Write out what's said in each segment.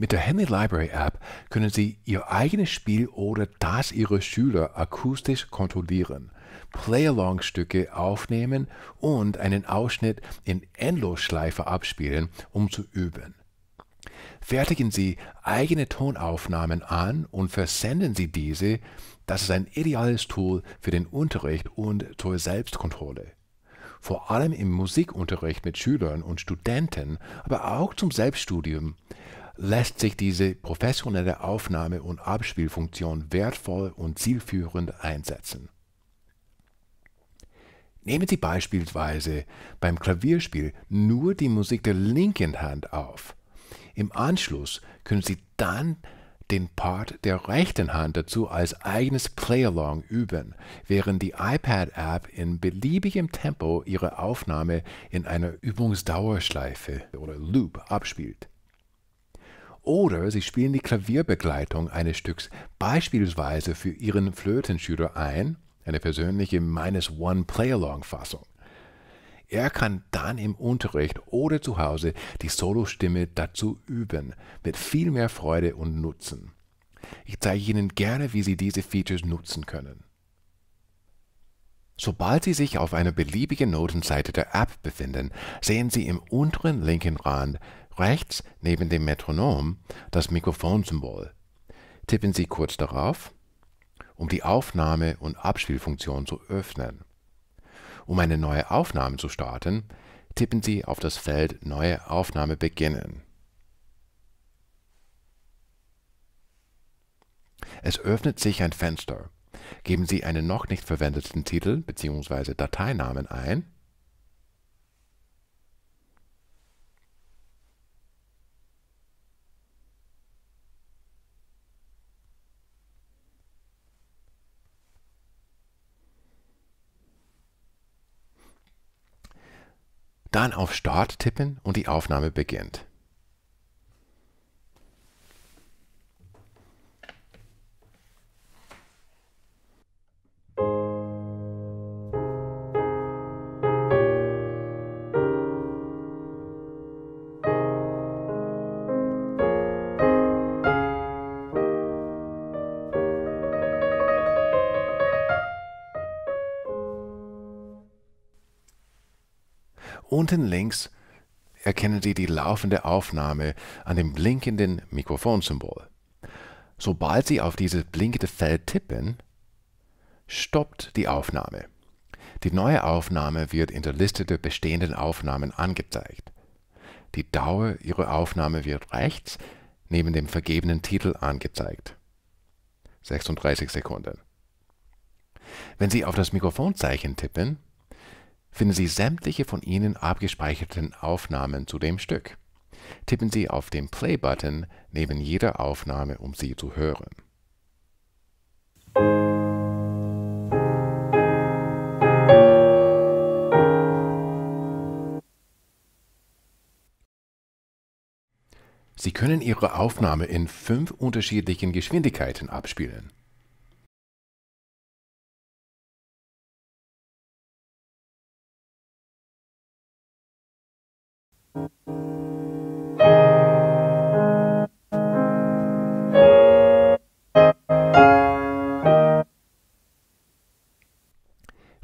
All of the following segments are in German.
Mit der Hemi Library App können Sie Ihr eigenes Spiel oder das Ihrer Schüler akustisch kontrollieren, play along stücke aufnehmen und einen Ausschnitt in Endlosschleife abspielen, um zu üben. Fertigen Sie eigene Tonaufnahmen an und versenden Sie diese. Das ist ein ideales Tool für den Unterricht und zur Selbstkontrolle vor allem im Musikunterricht mit Schülern und Studenten, aber auch zum Selbststudium lässt sich diese professionelle Aufnahme- und Abspielfunktion wertvoll und zielführend einsetzen. Nehmen Sie beispielsweise beim Klavierspiel nur die Musik der linken Hand auf. Im Anschluss können Sie dann den Part der rechten Hand dazu als eigenes Playalong üben, während die iPad-App in beliebigem Tempo Ihre Aufnahme in einer Übungsdauerschleife oder Loop abspielt. Oder sie spielen die Klavierbegleitung eines Stücks beispielsweise für ihren Flötenschüler ein, eine persönliche minus one Play-Along-Fassung. Er kann dann im Unterricht oder zu Hause die Solostimme dazu üben, mit viel mehr Freude und Nutzen. Ich zeige Ihnen gerne, wie Sie diese Features nutzen können. Sobald Sie sich auf einer beliebigen Notenseite der App befinden, sehen Sie im unteren linken Rand rechts neben dem Metronom das Mikrofonsymbol. Tippen Sie kurz darauf, um die Aufnahme- und Abspielfunktion zu öffnen. Um eine neue Aufnahme zu starten, tippen Sie auf das Feld Neue Aufnahme beginnen. Es öffnet sich ein Fenster. Geben Sie einen noch nicht verwendeten Titel bzw. Dateinamen ein Dann auf Start tippen und die Aufnahme beginnt. Unten links erkennen Sie die laufende Aufnahme an dem blinkenden Mikrofonsymbol. Sobald Sie auf dieses blinkende Feld tippen, stoppt die Aufnahme. Die neue Aufnahme wird in der Liste der bestehenden Aufnahmen angezeigt. Die Dauer Ihrer Aufnahme wird rechts neben dem vergebenen Titel angezeigt. 36 Sekunden. Wenn Sie auf das Mikrofonzeichen tippen, finden Sie sämtliche von Ihnen abgespeicherten Aufnahmen zu dem Stück. Tippen Sie auf den Play-Button neben jeder Aufnahme, um sie zu hören. Sie können Ihre Aufnahme in fünf unterschiedlichen Geschwindigkeiten abspielen.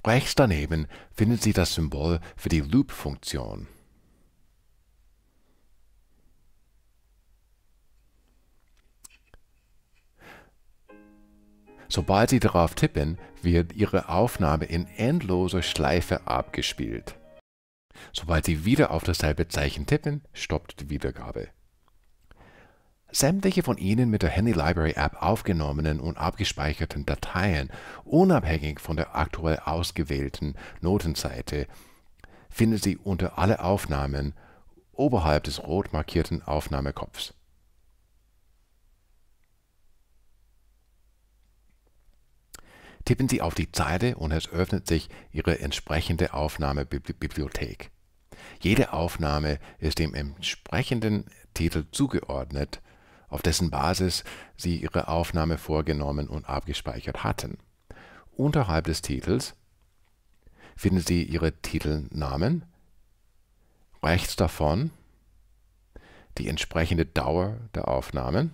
Rechts daneben finden Sie das Symbol für die Loop-Funktion. Sobald Sie darauf tippen, wird Ihre Aufnahme in endloser Schleife abgespielt. Sobald Sie wieder auf dasselbe Zeichen tippen, stoppt die Wiedergabe. Sämtliche von Ihnen mit der Handy Library App aufgenommenen und abgespeicherten Dateien, unabhängig von der aktuell ausgewählten Notenseite, finden Sie unter Alle Aufnahmen oberhalb des rot markierten Aufnahmekopfs. Tippen Sie auf die Zeile und es öffnet sich Ihre entsprechende Aufnahmebibliothek. Jede Aufnahme ist dem entsprechenden Titel zugeordnet, auf dessen Basis Sie Ihre Aufnahme vorgenommen und abgespeichert hatten. Unterhalb des Titels finden Sie Ihre Titelnamen, rechts davon die entsprechende Dauer der Aufnahmen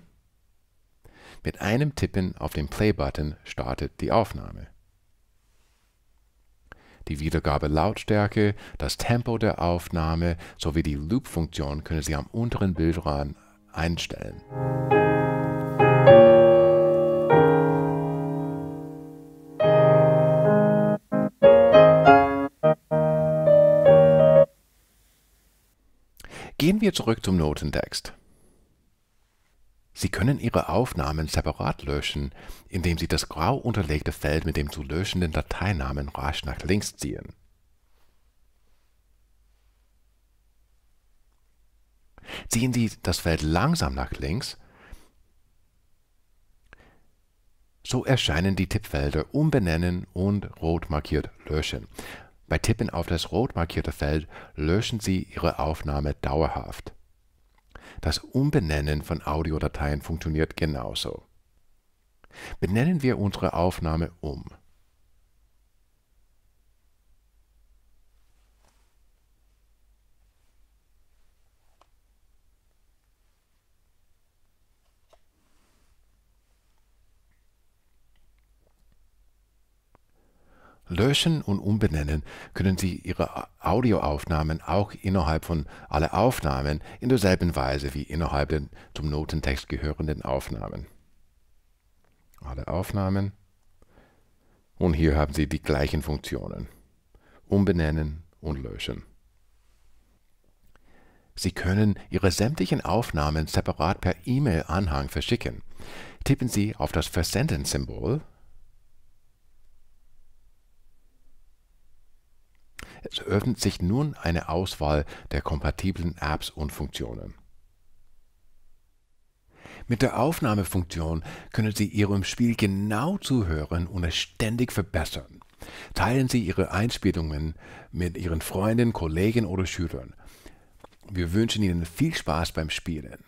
mit einem Tippen auf den Play-Button startet die Aufnahme. Die Wiedergabe-Lautstärke, das Tempo der Aufnahme sowie die Loop-Funktion können Sie am unteren Bildrand einstellen. Gehen wir zurück zum Notentext. Sie können Ihre Aufnahmen separat löschen, indem Sie das grau unterlegte Feld mit dem zu löschenden Dateinamen rasch nach links ziehen. Ziehen Sie das Feld langsam nach links, so erscheinen die Tippfelder Umbenennen und rot markiert Löschen. Bei Tippen auf das rot markierte Feld löschen Sie Ihre Aufnahme dauerhaft. Das Umbenennen von Audiodateien funktioniert genauso. Benennen wir unsere Aufnahme um. löschen und umbenennen, können Sie Ihre Audioaufnahmen auch innerhalb von alle Aufnahmen in derselben Weise wie innerhalb der zum Notentext gehörenden Aufnahmen. Alle Aufnahmen. Und hier haben Sie die gleichen Funktionen. Umbenennen und löschen. Sie können Ihre sämtlichen Aufnahmen separat per E-Mail-Anhang verschicken. Tippen Sie auf das Versenden-Symbol Es öffnet sich nun eine Auswahl der kompatiblen Apps und Funktionen. Mit der Aufnahmefunktion können Sie Ihrem Spiel genau zuhören und es ständig verbessern. Teilen Sie Ihre Einspielungen mit Ihren Freunden, Kollegen oder Schülern. Wir wünschen Ihnen viel Spaß beim Spielen.